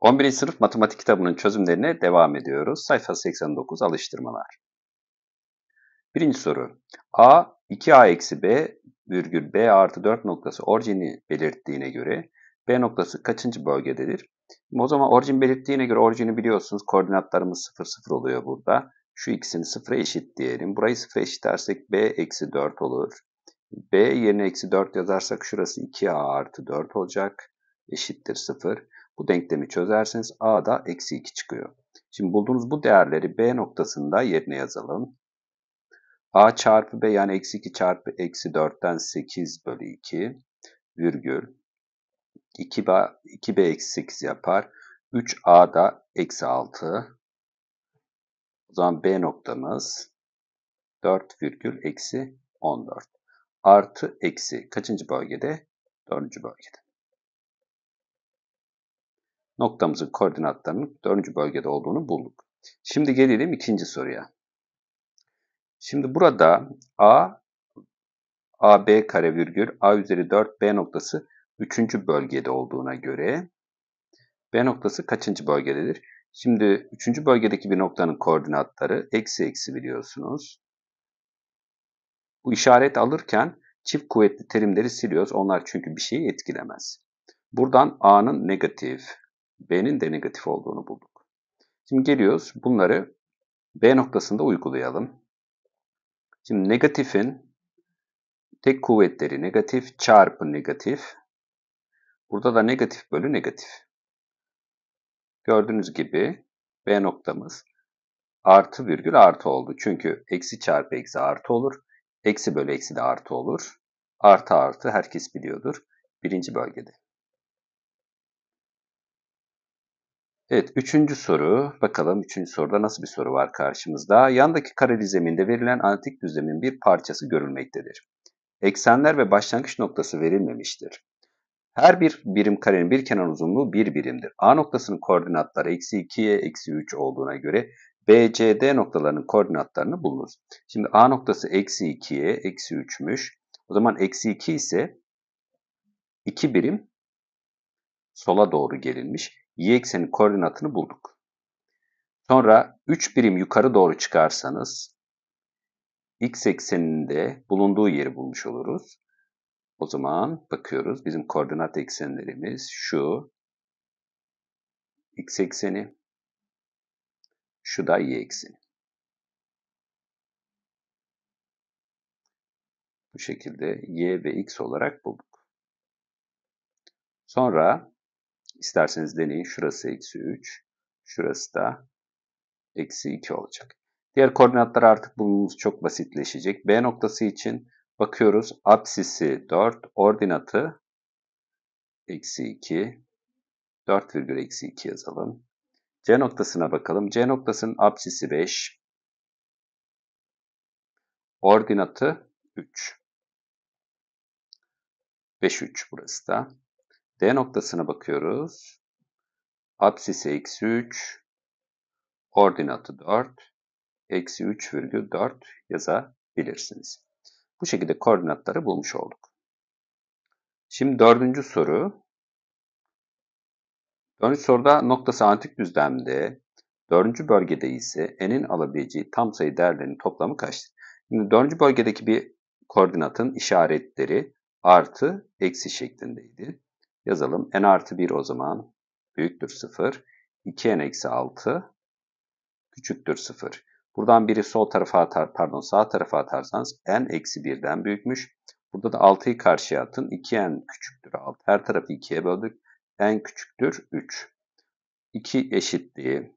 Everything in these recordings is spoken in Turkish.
11. sınıf matematik kitabının çözümlerine devam ediyoruz. Sayfa 89 alıştırmalar. Birinci soru. A 2a eksi b virgül b artı 4 noktası orijini belirttiğine göre b noktası kaçıncı bölgededir? O zaman orijin belirttiğine göre orijini biliyorsunuz. Koordinatlarımız 0 0 oluyor burada. Şu ikisini 0'a eşit diyelim. Burayı 0'a eşitlersek b eksi 4 olur. b yerine eksi 4 yazarsak şurası 2a artı 4 olacak. Eşittir 0. Bu denklemi çözerseniz a da eksi 2 çıkıyor. Şimdi bulduğunuz bu değerleri b noktasında yerine yazalım. a çarpı b yani eksi 2 çarpı eksi 4'ten 8 bölü 2 virgül 2b, 2b eksi 8 yapar. 3a da eksi 6. O zaman b noktamız 4 virgül eksi 14. Artı eksi kaçıncı bölgede? 4. bölgede. Noktamızın koordinatlarının dördüncü bölgede olduğunu bulduk. Şimdi gelelim ikinci soruya. Şimdi burada A, AB kare virgül A üzeri 4 B noktası üçüncü bölgede olduğuna göre B noktası kaçıncı bölgededir? Şimdi üçüncü bölgedeki bir noktanın koordinatları eksi eksi biliyorsunuz. Bu işaret alırken çift kuvvetli terimleri siliyoruz. Onlar çünkü bir şeyi etkilemez. Buradan A'nın negatif, B'nin de negatif olduğunu bulduk. Şimdi geliyoruz bunları B noktasında uygulayalım. Şimdi negatifin tek kuvvetleri negatif çarpı negatif. Burada da negatif bölü negatif. Gördüğünüz gibi B noktamız artı virgül artı oldu. Çünkü eksi çarpı eksi artı olur. Eksi bölü eksi de artı olur. Artı artı herkes biliyordur. Birinci bölgede. Evet, üçüncü soru. Bakalım üçüncü soruda nasıl bir soru var karşımızda. Yandaki kareli zeminde verilen antik düzlemin bir parçası görülmektedir. Eksenler ve başlangıç noktası verilmemiştir. Her bir birim karenin bir kenar uzunluğu bir birimdir. A noktasının koordinatları eksi 2'ye eksi 3 olduğuna göre B, C, D noktalarının koordinatlarını bulunuz. Şimdi A noktası eksi 2'ye eksi 3'müş. O zaman eksi 2 ise 2 birim sola doğru gelinmiş y ekseni koordinatını bulduk. Sonra 3 birim yukarı doğru çıkarsanız x ekseninde bulunduğu yeri bulmuş oluruz. O zaman bakıyoruz bizim koordinat eksenlerimiz şu x ekseni şu da y ekseni. Bu şekilde y ve x olarak bulduk. Sonra İsterseniz deneyin. Şurası eksi 3. Şurası da eksi 2 olacak. Diğer koordinatlar artık bulmamız çok basitleşecek. B noktası için bakıyoruz. Apsisi 4, ordinatı eksi 2, 4 virgül eksi 2 yazalım. C noktasına bakalım. C noktasının apsisi 5, ordinatı 3. 5, 3 burası da. D noktasına bakıyoruz. Apsisi eksi 3, ordinatı 4, eksi 3,4 yazabilirsiniz. Bu şekilde koordinatları bulmuş olduk. Şimdi dördüncü soru. Dördüncü soruda noktası antik düzlemde, dördüncü bölgede ise n'in alabileceği tam sayı değerlerinin toplamı kaçtır? Şimdi dördüncü bölgedeki bir koordinatın işaretleri artı, eksi şeklindeydi yazalım. n artı 1 o zaman büyüktür 0. 2n eksi 6 küçüktür 0. Buradan biri sol tarafa atar, pardon sağ tarafa atarsanız n eksi 1'den büyükmüş. Burada da 6'yı karşıya atın. 2n küçüktür 6. Her tarafı 2'ye böldük. n küçüktür 3. 2 eşitliği,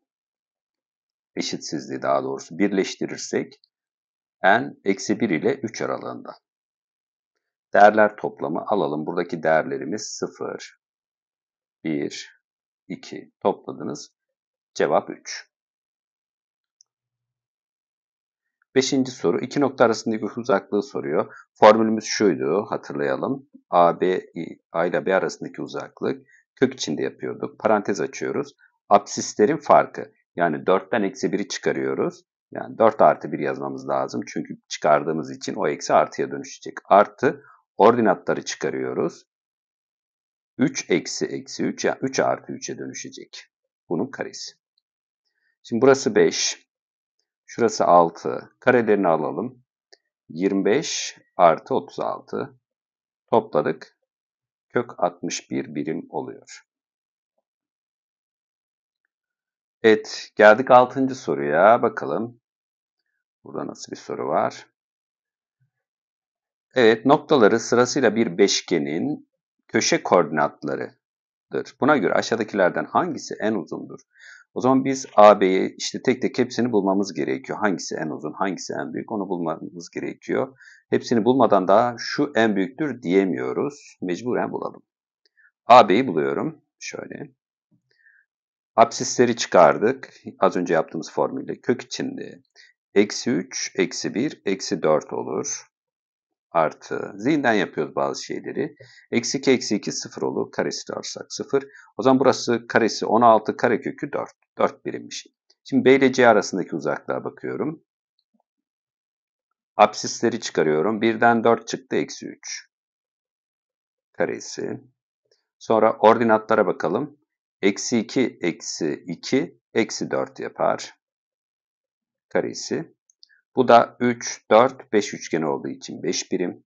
eşitsizliği daha doğrusu birleştirirsek n eksi 1 ile 3 aralığında. Değerler toplamı alalım. Buradaki değerlerimiz 0, 1, 2 topladınız. Cevap 3. Beşinci soru iki nokta arasındaki uzaklığı soruyor. Formülümüz şuydu hatırlayalım. A, B, A ile B arasındaki uzaklık kök içinde yapıyorduk. Parantez açıyoruz. Apsislerin farkı yani 4'ten eksi 1'i çıkarıyoruz. Yani 4 artı 1 yazmamız lazım. Çünkü çıkardığımız için o eksi artıya dönüşecek. Artı Ordinatları çıkarıyoruz. 3 eksi eksi 3 ya 3 artı 3'e dönüşecek. Bunun karesi. Şimdi burası 5. Şurası 6. Karelerini alalım. 25 artı 36. Topladık. Kök 61 birim oluyor. Evet, geldik 6. soruya. Bakalım. Burada nasıl bir soru var? Evet, noktaları sırasıyla bir beşgenin köşe koordinatlarıdır. Buna göre aşağıdakilerden hangisi en uzundur? O zaman biz AB'yi işte tek tek hepsini bulmamız gerekiyor. Hangisi en uzun, hangisi en büyük onu bulmamız gerekiyor. Hepsini bulmadan daha şu en büyüktür diyemiyoruz. Mecburen bulalım. AB'yi buluyorum. Şöyle. Apsisleri çıkardık. Az önce yaptığımız formülle kök içinde. Eksi 3, eksi 1, eksi 4 olur artı zihinden yapıyoruz bazı şeyleri. Eksi 2 eksi 2 sıfır olur. Karesi de alırsak sıfır. O zaman burası karesi 16 karekökü 4. 4 birimmiş. Şimdi B ile C arasındaki uzaklığa bakıyorum. Apsisleri çıkarıyorum. 1'den 4 çıktı eksi 3. Karesi. Sonra ordinatlara bakalım. Eksi 2 eksi 2 eksi 4 yapar. Karesi. Bu da 3, 4, 5 üçgeni olduğu için 5 birim.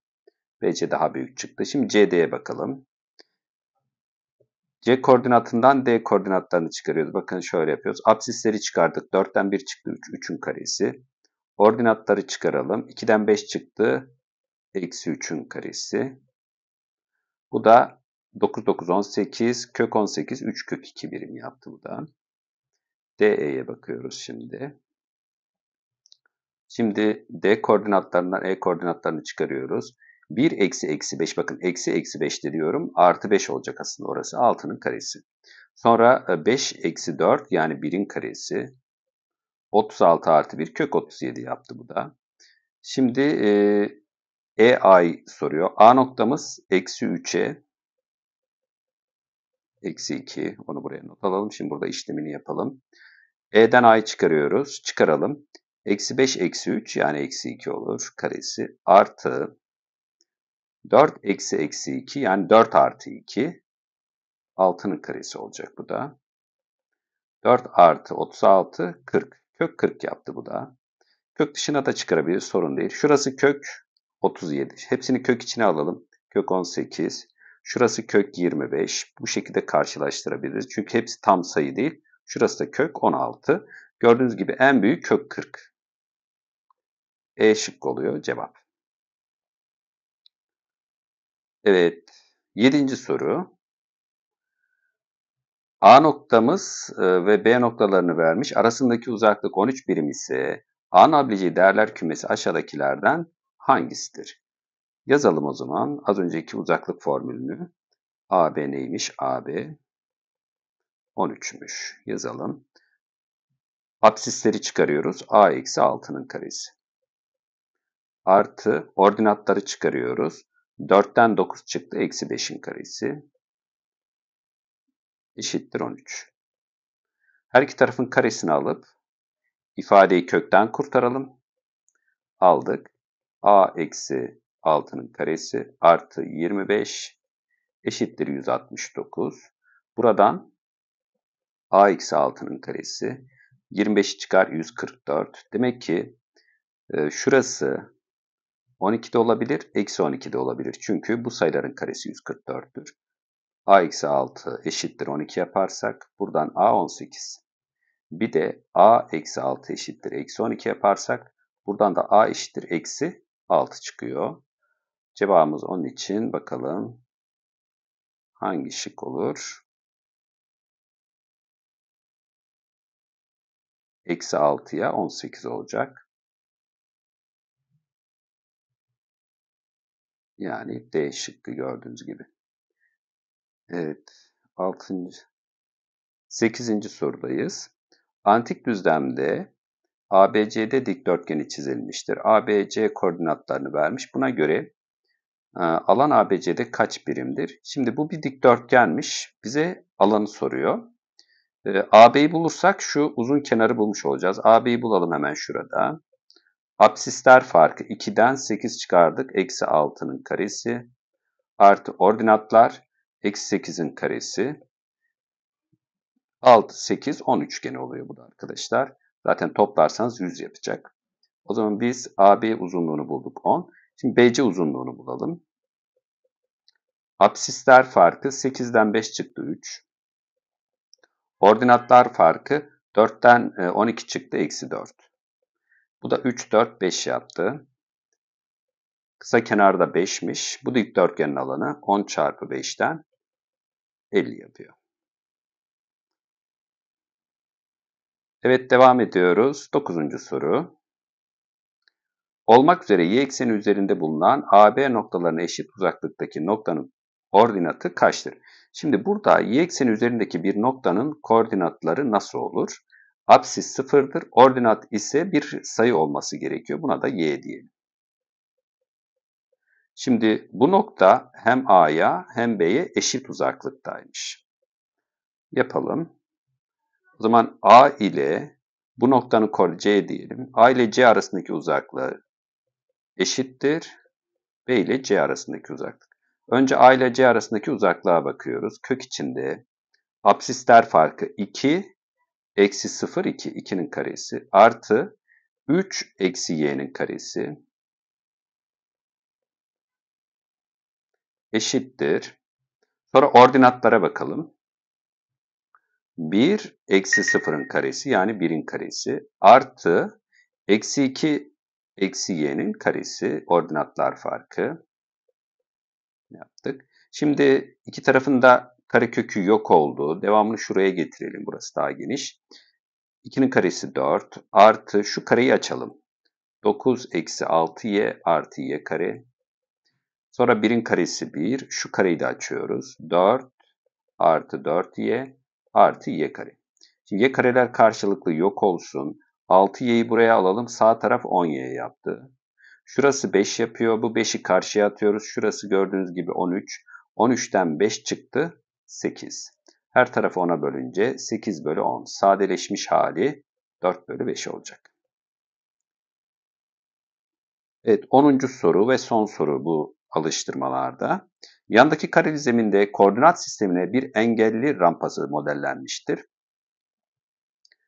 BC daha büyük çıktı. Şimdi CD'ye bakalım. C koordinatından D koordinatlarını çıkarıyoruz. Bakın şöyle yapıyoruz. Apsisleri çıkardık. 4'ten 1 çıktı 3. 3'ün karesi. Ordinatları çıkaralım. 2'den 5 çıktı. Eksi 3'ün karesi. Bu da 9, 9, 18. Kök 18, 3 kök 2 birim yaptı bu da. DE'ye bakıyoruz şimdi. Şimdi D koordinatlarından E koordinatlarını çıkarıyoruz. 1 eksi eksi 5 bakın eksi eksi 5 de diyorum artı 5 olacak aslında orası 6'nın karesi. Sonra 5 e, eksi 4 yani 1'in karesi. 36 artı 1 kök 37 yaptı bu da. Şimdi e, e ay soruyor. A noktamız eksi 3'e eksi 2 onu buraya not alalım. Şimdi burada işlemini yapalım. E'den ay çıkarıyoruz. Çıkaralım. Eksi 5 eksi 3 yani eksi 2 olur karesi artı 4 eksi eksi 2 yani 4 artı 2 6'nın karesi olacak bu da. 4 artı 36 40. Kök 40 yaptı bu da. Kök dışına da çıkarabilir sorun değil. Şurası kök 37. Hepsini kök içine alalım. Kök 18. Şurası kök 25. Bu şekilde karşılaştırabiliriz. Çünkü hepsi tam sayı değil. Şurası da kök 16. Gördüğünüz gibi en büyük kök 40. E şıkkı oluyor cevap. Evet. Yedinci soru. A noktamız e, ve B noktalarını vermiş. Arasındaki uzaklık 13 birim ise A nabileceği değerler kümesi aşağıdakilerden hangisidir? Yazalım o zaman az önceki uzaklık formülünü. AB neymiş? AB 13'müş. Yazalım. Absisleri çıkarıyoruz. A eksi 6'nın karesi artı ordinatları çıkarıyoruz. 4'ten 9 çıktı. Eksi 5'in karesi. Eşittir 13. Her iki tarafın karesini alıp ifadeyi kökten kurtaralım. Aldık. A eksi 6'nın karesi artı 25 eşittir 169. Buradan A eksi 6'nın karesi 25 çıkar 144. Demek ki e, şurası 12 de olabilir, eksi 12 de olabilir. Çünkü bu sayıların karesi 144'tür. A eksi 6 eşittir 12 yaparsak buradan A 18. Bir de A eksi 6 eşittir eksi 12 yaparsak buradan da A eşittir eksi 6 çıkıyor. Cevabımız onun için bakalım hangi şık olur? Eksi 6'ya 18 olacak. Yani D şıkkı gördüğünüz gibi. Evet. altıncı, sekizinci sorudayız. Antik düzlemde ABCD dikdörtgeni çizilmiştir. ABC koordinatlarını vermiş. Buna göre e, alan ABC'de kaç birimdir? Şimdi bu bir dikdörtgenmiş. Bize alanı soruyor. E, AB'yi bulursak şu uzun kenarı bulmuş olacağız. AB'yi bulalım hemen şurada. Absisler farkı 2'den 8 çıkardık. Eksi 6'nın karesi artı ordinatlar eksi 8'in karesi 6, 8, 10 üçgeni oluyor bu da arkadaşlar. Zaten toplarsanız 100 yapacak. O zaman biz AB uzunluğunu bulduk 10. Şimdi BC uzunluğunu bulalım. Absisler farkı 8'den 5 çıktı 3. Ordinatlar farkı 4'ten 12 e, çıktı eksi 4. Bu da 3, 4, 5 yaptı. Kısa kenarda 5'miş. Bu dikdörtgenin alanı 10 çarpı 5'ten 50 yapıyor. Evet devam ediyoruz. 9. soru. Olmak üzere y ekseni üzerinde bulunan AB noktalarına eşit uzaklıktaki noktanın ordinatı kaçtır? Şimdi burada y ekseni üzerindeki bir noktanın koordinatları nasıl olur? Apsis sıfırdır. Ordinat ise bir sayı olması gerekiyor. Buna da y diyelim. Şimdi bu nokta hem A'ya hem B'ye eşit uzaklıktaymış. Yapalım. O zaman A ile bu noktanın koordinatı C diyelim. A ile C arasındaki uzaklığı eşittir. B ile C arasındaki uzaklık. Önce A ile C arasındaki uzaklığa bakıyoruz. Kök içinde apsisler farkı 2, eksi 0 2, 2'nin karesi artı 3 eksi y'nin karesi eşittir. Sonra ordinatlara bakalım. 1 eksi 0'ın karesi yani 1'in karesi artı eksi 2 eksi y'nin karesi ordinatlar farkı yaptık. Şimdi iki tarafında Karekökü yok oldu. Devamını şuraya getirelim. Burası daha geniş. 2'nin karesi 4 artı şu kareyi açalım. 9 eksi 6y artı y kare. Sonra 1'in karesi 1. Şu kareyi de açıyoruz. 4 artı 4y artı y kare. Şimdi y kareler karşılıklı yok olsun. 6y'yi buraya alalım. Sağ taraf 10y yaptı. Şurası 5 yapıyor. Bu 5'i karşıya atıyoruz. Şurası gördüğünüz gibi 13. 13'ten 5 çıktı. 8. Her tarafı 10'a bölünce 8 bölü 10. Sadeleşmiş hali 4 bölü 5 olacak. Evet 10. soru ve son soru bu alıştırmalarda. Yandaki kareli zeminde koordinat sistemine bir engelli rampası modellenmiştir.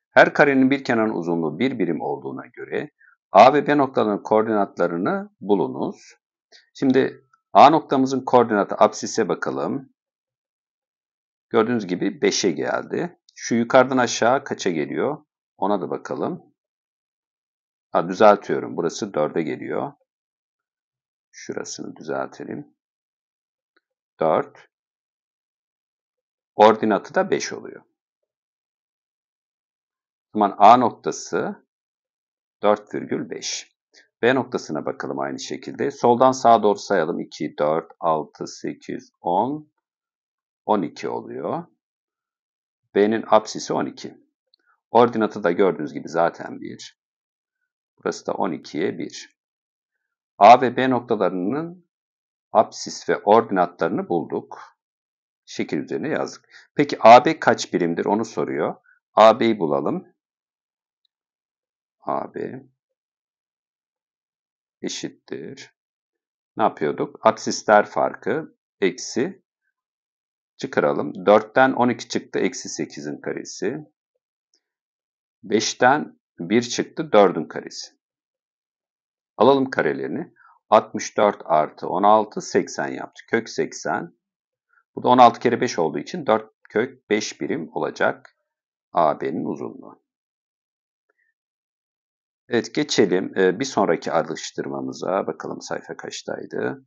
Her karenin bir kenarın uzunluğu bir birim olduğuna göre A ve B noktalarının koordinatlarını bulunuz. Şimdi A noktamızın koordinatı absise bakalım. Gördüğünüz gibi 5'e geldi. Şu yukarıdan aşağı kaça geliyor? Ona da bakalım. Ha, düzeltiyorum. Burası 4'e geliyor. Şurasını düzeltelim. 4. Ordinatı da 5 oluyor. O zaman A noktası 4,5. B noktasına bakalım aynı şekilde. Soldan sağa doğru sayalım. 2, 4, 6, 8, 10, 12 oluyor. B'nin apsisi 12. Ordinatı da gördüğünüz gibi zaten 1. Burası da 12'ye 1. A ve B noktalarının apsis ve ordinatlarını bulduk. Şekil üzerine yazdık. Peki AB kaç birimdir onu soruyor. AB'yi bulalım. AB eşittir. Ne yapıyorduk? Apsisler farkı eksi Çıkaralım. 4'ten 12 çıktı. Eksi 8'in karesi. 5'ten 1 çıktı. 4'ün karesi. Alalım karelerini. 64 artı 16 80 yaptı. Kök 80. Bu da 16 kere 5 olduğu için 4 kök 5 birim olacak AB'nin uzunluğu. Evet geçelim bir sonraki alıştırmamıza. Bakalım sayfa kaçtaydı?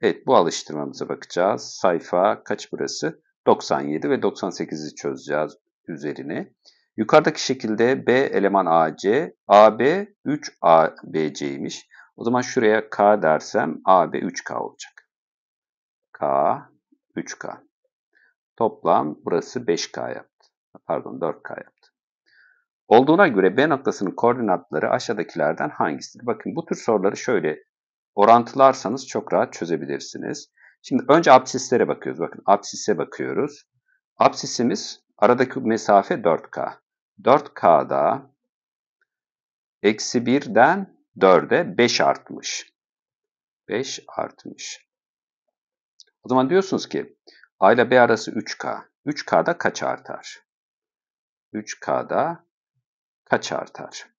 Evet bu alıştırmamıza bakacağız. Sayfa kaç burası? 97 ve 98'i çözeceğiz üzerine. Yukarıdaki şekilde B eleman AC, AB 3ABC'ymiş. O zaman şuraya K dersem AB 3K olacak. K 3K. Toplam burası 5K yaptı. Pardon 4K yaptı. Olduğuna göre B noktasının koordinatları aşağıdakilerden hangisidir? Bakın bu tür soruları şöyle orantılarsanız çok rahat çözebilirsiniz. Şimdi önce absislere bakıyoruz. Bakın absise bakıyoruz. Absisimiz aradaki mesafe 4K. 4K'da eksi 1'den 4'e 5 artmış. 5 artmış. O zaman diyorsunuz ki A ile B arası 3K. 3K'da kaç artar? 3K'da kaç artar?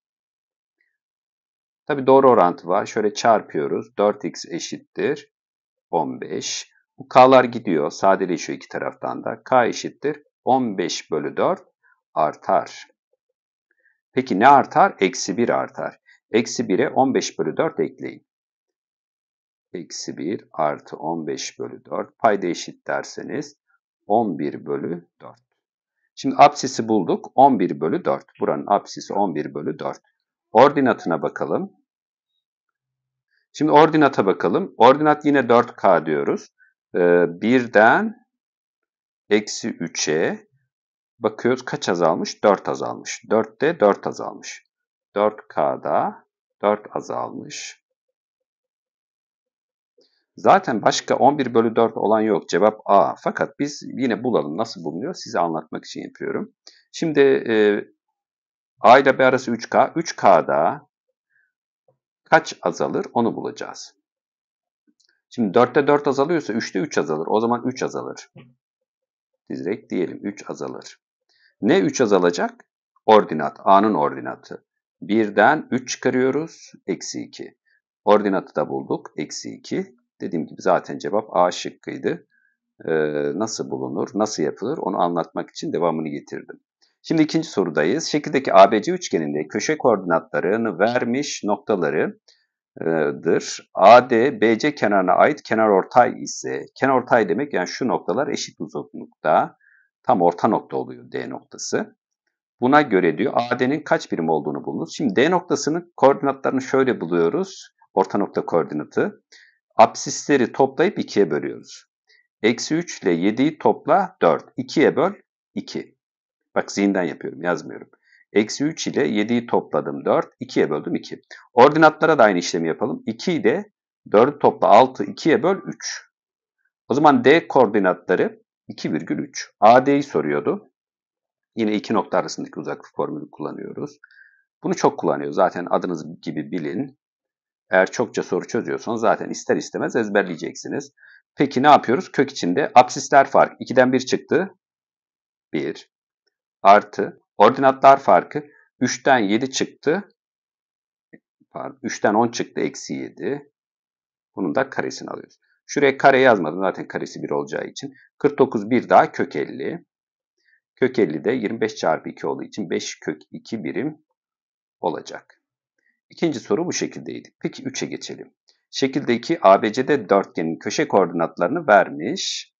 Tabi doğru orantı var. Şöyle çarpıyoruz. 4x eşittir 15. Bu k'lar gidiyor. Sadeleşiyor iki taraftan da. k eşittir 15 bölü 4 artar. Peki ne artar? Eksi 1 artar. Eksi 1'e 15 bölü 4 ekleyin. Eksi 1 artı 15 bölü 4 payda eşit derseniz 11 bölü 4. Şimdi apsisi bulduk. 11 bölü 4. Buranın apsisi 11 bölü 4. Ordinatına bakalım. Şimdi ordinata bakalım. Ordinat yine 4K diyoruz. Ee, birden eksi 3'e bakıyoruz kaç azalmış? 4 azalmış. 4'te 4 azalmış. 4K'da 4 azalmış. Zaten başka 11 bölü 4 olan yok. Cevap A. Fakat biz yine bulalım. Nasıl bulunuyor? Size anlatmak için yapıyorum. Şimdi e, A ile B arası 3K. 3K'da kaç azalır onu bulacağız. Şimdi 4'te 4 azalıyorsa 3'te 3 azalır. O zaman 3 azalır. Direkt diyelim 3 azalır. Ne 3 azalacak? Ordinat. A'nın ordinatı. 1'den 3 çıkarıyoruz. Eksi 2. Ordinatı da bulduk. Eksi 2. Dediğim gibi zaten cevap A şıkkıydı. Ee, nasıl bulunur, nasıl yapılır onu anlatmak için devamını getirdim. Şimdi ikinci sorudayız. Şekildeki ABC üçgeninde köşe koordinatlarını vermiş noktalarıdır. AD, BC kenarına ait kenar ortay ise, kenar ortay demek yani şu noktalar eşit uzunlukta, tam orta nokta oluyor D noktası. Buna göre diyor AD'nin kaç birim olduğunu bulunuz. Şimdi D noktasının koordinatlarını şöyle buluyoruz. Orta nokta koordinatı. Apsisleri toplayıp ikiye bölüyoruz. Eksi 3 ile 7'yi topla 4. 2'ye böl 2. Bak zihinden yapıyorum yazmıyorum. Eksi 3 ile 7'yi topladım 4. 2'ye böldüm 2. Ordinatlara da aynı işlemi yapalım. 2 ile 4'ü topla 6. 2'ye böl 3. O zaman D koordinatları 2,3. AD'yi soruyordu. Yine iki nokta arasındaki uzaklık formülü kullanıyoruz. Bunu çok kullanıyor, Zaten adınız gibi bilin. Eğer çokça soru çözüyorsanız zaten ister istemez ezberleyeceksiniz. Peki ne yapıyoruz? Kök içinde absisler fark. 2'den 1 çıktı. 1 artı ordinatlar farkı 3'ten 7 çıktı. 3'ten 10 çıktı eksi 7. Bunun da karesini alıyoruz. Şuraya kare yazmadım zaten karesi 1 olacağı için. 49 1 daha kök 50. Kök 50 de 25 çarpı 2 olduğu için 5 kök 2 birim olacak. İkinci soru bu şekildeydi. Peki 3'e geçelim. Şekildeki ABCD dörtgenin köşe koordinatlarını vermiş.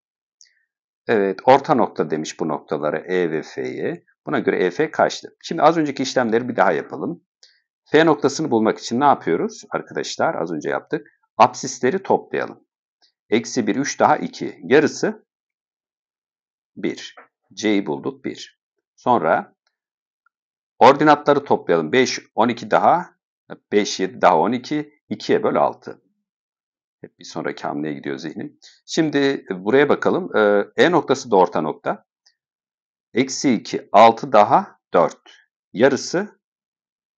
Evet, orta nokta demiş bu noktalara E ve F'ye. Buna göre EF kaçtı? Şimdi az önceki işlemleri bir daha yapalım. F noktasını bulmak için ne yapıyoruz arkadaşlar? Az önce yaptık. Apsisleri toplayalım. Eksi 1, 3 daha 2. Yarısı 1. C'yi bulduk 1. Sonra ordinatları toplayalım. 5, 12 daha 5, 7 daha 12. 2'ye böl 6 bir sonraki hamleye gidiyor zihnim. Şimdi e, buraya bakalım. E, e noktası da orta nokta. Eksi 2, 6 daha 4. Yarısı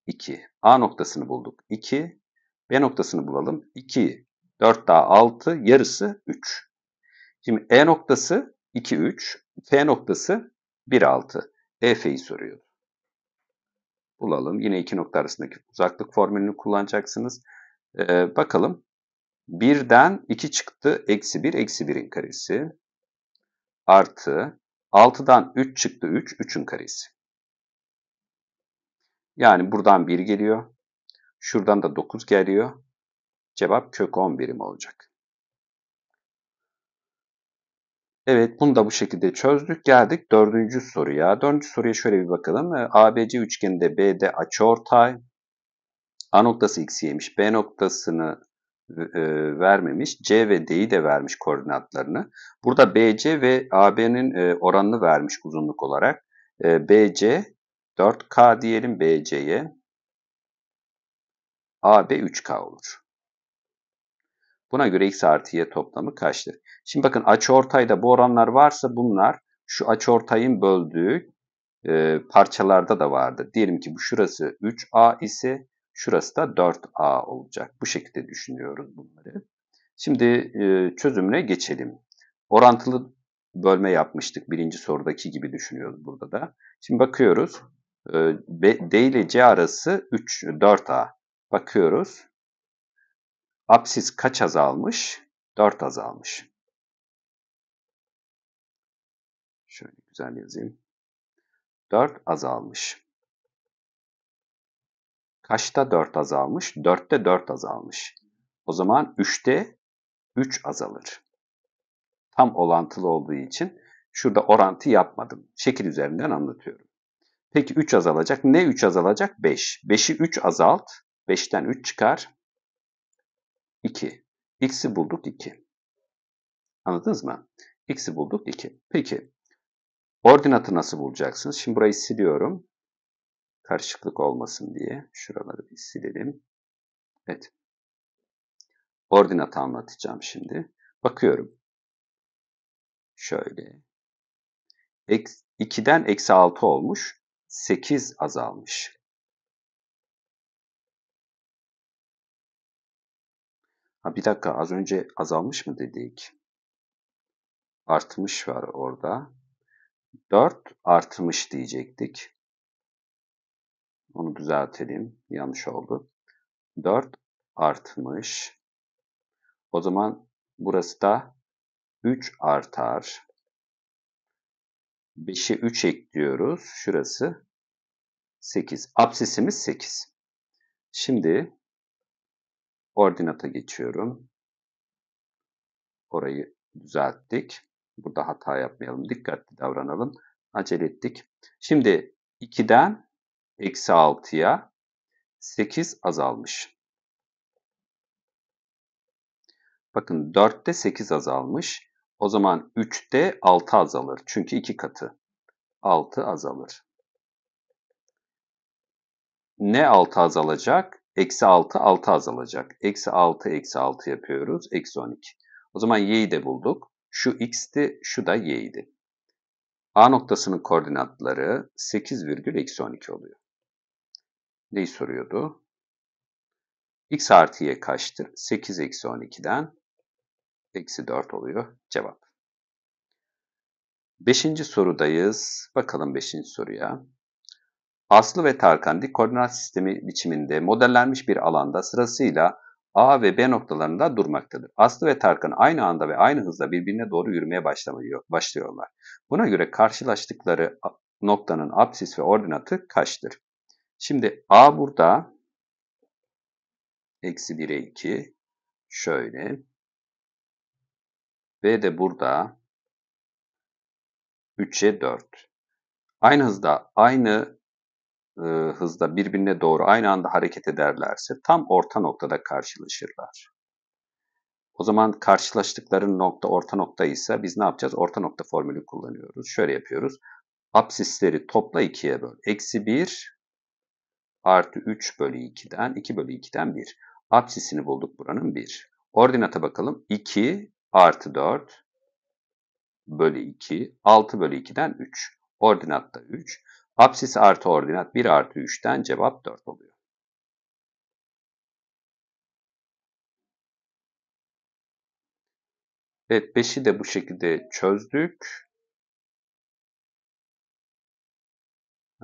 2. A noktasını bulduk. 2. B noktasını bulalım. 2, 4 daha 6, yarısı 3. Şimdi E noktası 2, 3. F noktası 1, 6. EF'yi soruyor. Bulalım. Yine iki nokta arasındaki uzaklık formülünü kullanacaksınız. Ee, bakalım. 1'den 2 çıktı. Eksi 1, eksi 1'in karesi. Artı 6'dan 3 çıktı 3, 3'ün karesi. Yani buradan 1 geliyor. Şuradan da 9 geliyor. Cevap kök 10 birim olacak. Evet bunu da bu şekilde çözdük. Geldik dördüncü soruya. Dördüncü soruya şöyle bir bakalım. Ee, ABC üçgeninde BD açıortay. A noktası X'ymiş. B noktasını e, vermemiş. C ve D'yi de vermiş koordinatlarını. Burada BC ve AB'nin e, oranını vermiş uzunluk olarak. E, BC 4K diyelim BC'ye. AB 3K olur. Buna göre x artı y toplamı kaçtır? Şimdi bakın açıortayda bu oranlar varsa bunlar şu açıortayın böldüğü e, parçalarda da vardır. Diyelim ki bu şurası 3A ise Şurası da 4A olacak. Bu şekilde düşünüyoruz bunları. Şimdi e, çözümüne geçelim. Orantılı bölme yapmıştık. Birinci sorudaki gibi düşünüyoruz burada da. Şimdi bakıyoruz. E, D ile C arası 3, 4A. Bakıyoruz. Apsis kaç azalmış? 4 azalmış. Şöyle güzel yazayım. 4 azalmış. Kaçta 4 azalmış? 4'te 4 azalmış. O zaman 3'te 3 azalır. Tam olantılı olduğu için şurada orantı yapmadım. Şekil üzerinden anlatıyorum. Peki 3 azalacak. Ne 3 azalacak? 5. 5'i 3 azalt. 5'ten 3 çıkar. 2. X'i bulduk 2. Anladınız mı? X'i bulduk 2. Peki ordinatı nasıl bulacaksınız? Şimdi burayı siliyorum karışıklık olmasın diye şuraları bir silelim. Evet. Ordinat anlatacağım şimdi. Bakıyorum. Şöyle. 2'den eksi 6 olmuş. 8 azalmış. Ha bir dakika az önce azalmış mı dedik? Artmış var orada. 4 artmış diyecektik. Onu düzeltelim. Yanlış oldu. 4 artmış. O zaman burası da 3 artar. 5'e 3 ekliyoruz. Şurası 8. Absisimiz 8. Şimdi ordinata geçiyorum. Orayı düzelttik. Burada hata yapmayalım. Dikkatli davranalım. Acele ettik. Şimdi 2'den eksi 6'ya 8 azalmış. Bakın 4'te 8 azalmış. O zaman 3'te 6 azalır. Çünkü 2 katı. 6 azalır. Ne 6 azalacak? Eksi 6, 6 azalacak. Eksi 6, eksi 6 yapıyoruz. Eksi 12. O zaman y'yi de bulduk. Şu x'ti, şu da y'ydi. A noktasının koordinatları eksi 8,12 oluyor neyi soruyordu? x artı y kaçtır? 8 eksi 12'den eksi 4 oluyor cevap. Beşinci sorudayız. Bakalım beşinci soruya. Aslı ve Tarkan dik koordinat sistemi biçiminde modellenmiş bir alanda sırasıyla A ve B noktalarında durmaktadır. Aslı ve Tarkan aynı anda ve aynı hızla birbirine doğru yürümeye başlıyorlar. Buna göre karşılaştıkları noktanın apsis ve ordinatı kaçtır? Şimdi A burada eksi 1'e 2 şöyle. B de burada 3'e 4. Aynı hızda, aynı e, hızda birbirine doğru aynı anda hareket ederlerse tam orta noktada karşılaşırlar. O zaman karşılaştıkları nokta orta nokta ise biz ne yapacağız? Orta nokta formülü kullanıyoruz. Şöyle yapıyoruz. Apsisleri topla 2'ye böl. Eksi 1 artı 3 bölü 2'den 2 bölü 2'den 1. Apsisini bulduk buranın 1. Ordinata bakalım. 2 artı 4 bölü 2. 6 bölü 2'den 3. da 3. Apsis artı ordinat 1 artı 3'ten cevap 4 oluyor. Evet 5'i de bu şekilde çözdük.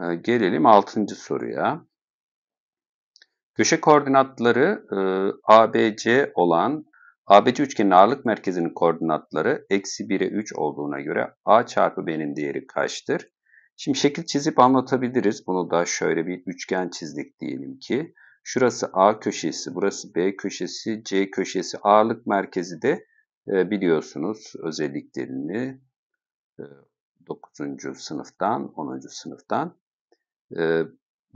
Ee, gelelim 6. soruya. Köşe koordinatları e, ABC olan ABC üçgenin ağırlık merkezinin koordinatları eksi 1'e 3 olduğuna göre A çarpı B'nin değeri kaçtır? Şimdi şekil çizip anlatabiliriz. Bunu da şöyle bir üçgen çizdik diyelim ki. Şurası A köşesi, burası B köşesi, C köşesi. Ağırlık merkezi de e, biliyorsunuz özelliklerini e, 9. sınıftan, 10. sınıftan. E,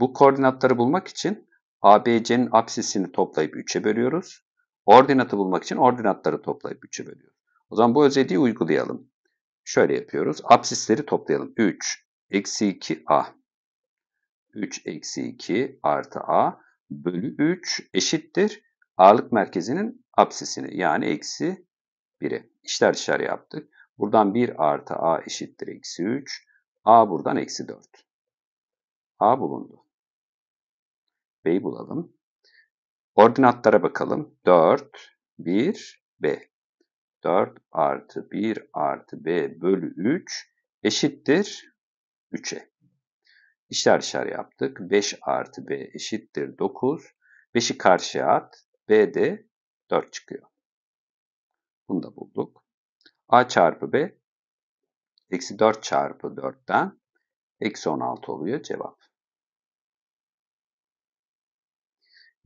bu koordinatları bulmak için ABC'nin apsisini toplayıp 3'e bölüyoruz. Ordinatı bulmak için ordinatları toplayıp 3'e bölüyoruz. O zaman bu özelliği uygulayalım. Şöyle yapıyoruz. Apsisleri toplayalım. 3, eksi 2 A. 3, eksi 2 artı A bölü 3 eşittir. Ağırlık merkezinin apsisini yani eksi 1'i. İşler dışarı yaptık. Buradan 1 artı A eşittir eksi 3. A buradan eksi 4. A bulundu. B'yi bulalım. Ordinatlara bakalım. 4, 1, B. 4 artı 1 artı B bölü 3 eşittir 3'e. İşler işler yaptık. 5 artı B eşittir 9. 5'i karşıya at. de 4 çıkıyor. Bunu da bulduk. A çarpı B eksi 4 çarpı 4'ten eksi 16 oluyor cevap.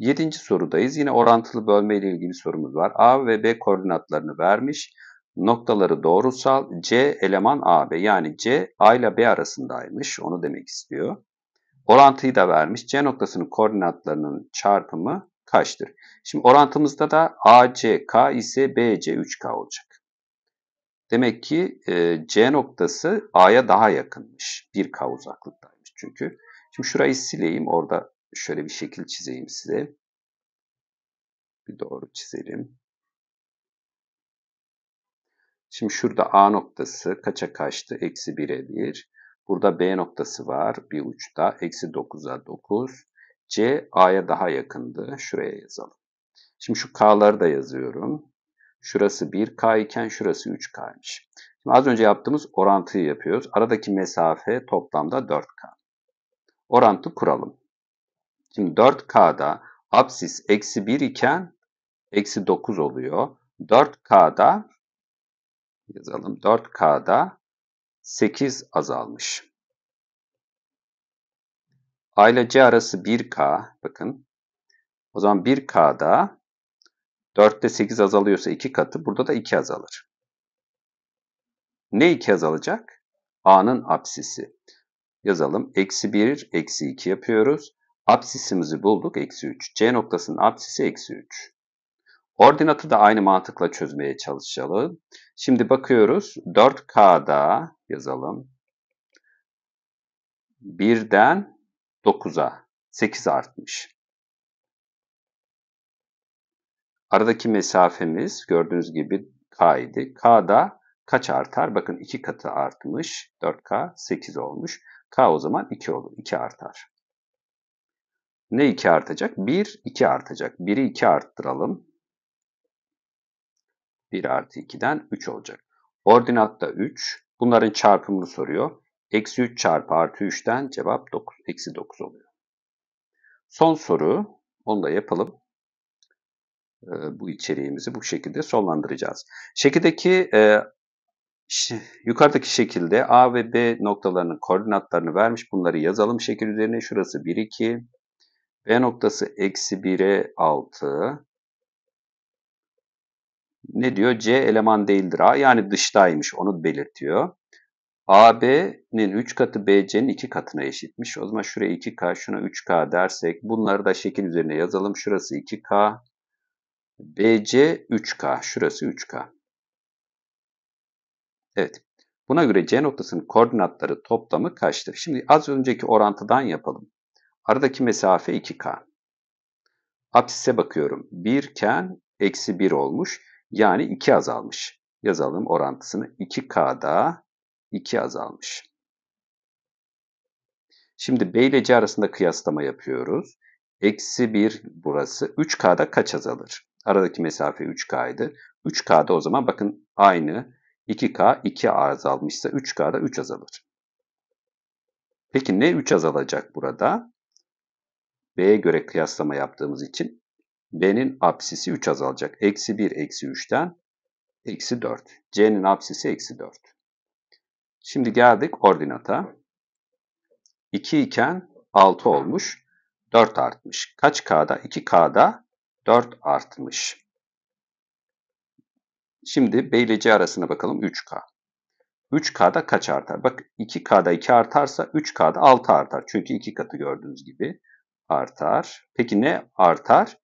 Yedinci sorudayız. Yine orantılı bölme ile ilgili sorumuz var. A ve B koordinatlarını vermiş. Noktaları doğrusal. C eleman AB. Yani C A ile B arasındaymış. Onu demek istiyor. Orantıyı da vermiş. C noktasının koordinatlarının çarpımı kaçtır? Şimdi orantımızda da ACK ise BC3K olacak. Demek ki e, C noktası A'ya daha yakınmış. 1K uzaklıktaymış çünkü. Şimdi şurayı sileyim orada şöyle bir şekil çizeyim size. Bir doğru çizelim. Şimdi şurada A noktası kaça kaçtı? Eksi 1'e 1. Burada B noktası var bir uçta. Eksi 9'a 9. C A'ya daha yakındı. Şuraya yazalım. Şimdi şu K'ları da yazıyorum. Şurası 1K iken şurası 3K'ymış. Şimdi az önce yaptığımız orantıyı yapıyoruz. Aradaki mesafe toplamda 4K. Orantı kuralım. Şimdi 4K'da absis eksi 1 iken eksi 9 oluyor. 4K'da yazalım 4K'da 8 azalmış. A ile C arası 1K bakın. O zaman 1K'da 4'te 8 azalıyorsa 2 katı burada da 2 azalır. Ne 2 azalacak? A'nın apsisi. Yazalım. Eksi 1, eksi 2 yapıyoruz. Absisimizi bulduk eksi 3. C noktasının absisi eksi 3. Ordinatı da aynı mantıkla çözmeye çalışalım. Şimdi bakıyoruz 4K'da yazalım. 1'den 9'a 8 artmış. Aradaki mesafemiz gördüğünüz gibi K idi. K'da kaç artar? Bakın 2 katı artmış. 4K 8 olmuş. K o zaman 2 olur. 2 artar. Ne 2 artacak? 1, 2 artacak. 1'i 2 arttıralım. 1 artı 2'den 3 olacak. Ordinatta 3. Bunların çarpımını soruyor. Eksi 3 çarpı artı 3'ten cevap 9. Eksi 9 oluyor. Son soru. Onu da yapalım. Ee, bu içeriğimizi bu şekilde sonlandıracağız. Şekildeki e, yukarıdaki şekilde A ve B noktalarının koordinatlarını vermiş. Bunları yazalım şekil üzerine. Şurası 1, 2. B noktası eksi 1'e 6. Ne diyor? C eleman değildir A. Yani dıştaymış onu belirtiyor. AB'nin 3 katı BC'nin 2 katına eşitmiş. O zaman şuraya 2K, şuna 3K dersek bunları da şekil üzerine yazalım. Şurası 2K, BC 3K, şurası 3K. Evet. Buna göre C noktasının koordinatları toplamı kaçtır? Şimdi az önceki orantıdan yapalım. Aradaki mesafe 2K. Apsise bakıyorum. 1 iken eksi 1 olmuş. Yani 2 azalmış. Yazalım orantısını. 2K'da 2 azalmış. Şimdi B ile C arasında kıyaslama yapıyoruz. Eksi 1 burası. 3K'da kaç azalır? Aradaki mesafe 3K'ydı. 3K'da o zaman bakın aynı 2K 2 azalmışsa 3K'da 3 azalır. Peki ne 3 azalacak burada? B'ye göre kıyaslama yaptığımız için B'nin apsisi 3 azalacak. Eksi 1 eksi 3'ten eksi 4. C'nin apsisi eksi 4. Şimdi geldik ordinata. 2 iken 6 olmuş. 4 artmış. Kaç K'da? 2 K'da 4 artmış. Şimdi B ile C arasına bakalım 3K. 3K'da kaç artar? Bak 2K'da 2 artarsa 3K'da 6 artar. Çünkü 2 katı gördüğünüz gibi artar. Peki ne artar?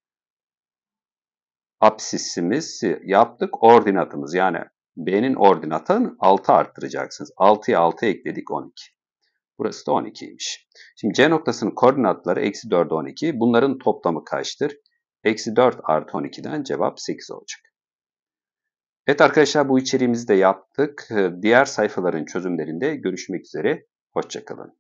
Apsisimiz yaptık. Ordinatımız yani B'nin ordinatını 6 arttıracaksınız. 6'ya 6 ekledik 12. Burası da 12'ymiş. Şimdi C noktasının koordinatları eksi 4, 12. Bunların toplamı kaçtır? Eksi 4 artı 12'den cevap 8 olacak. Evet arkadaşlar bu içeriğimizi de yaptık. Diğer sayfaların çözümlerinde görüşmek üzere. Hoşçakalın.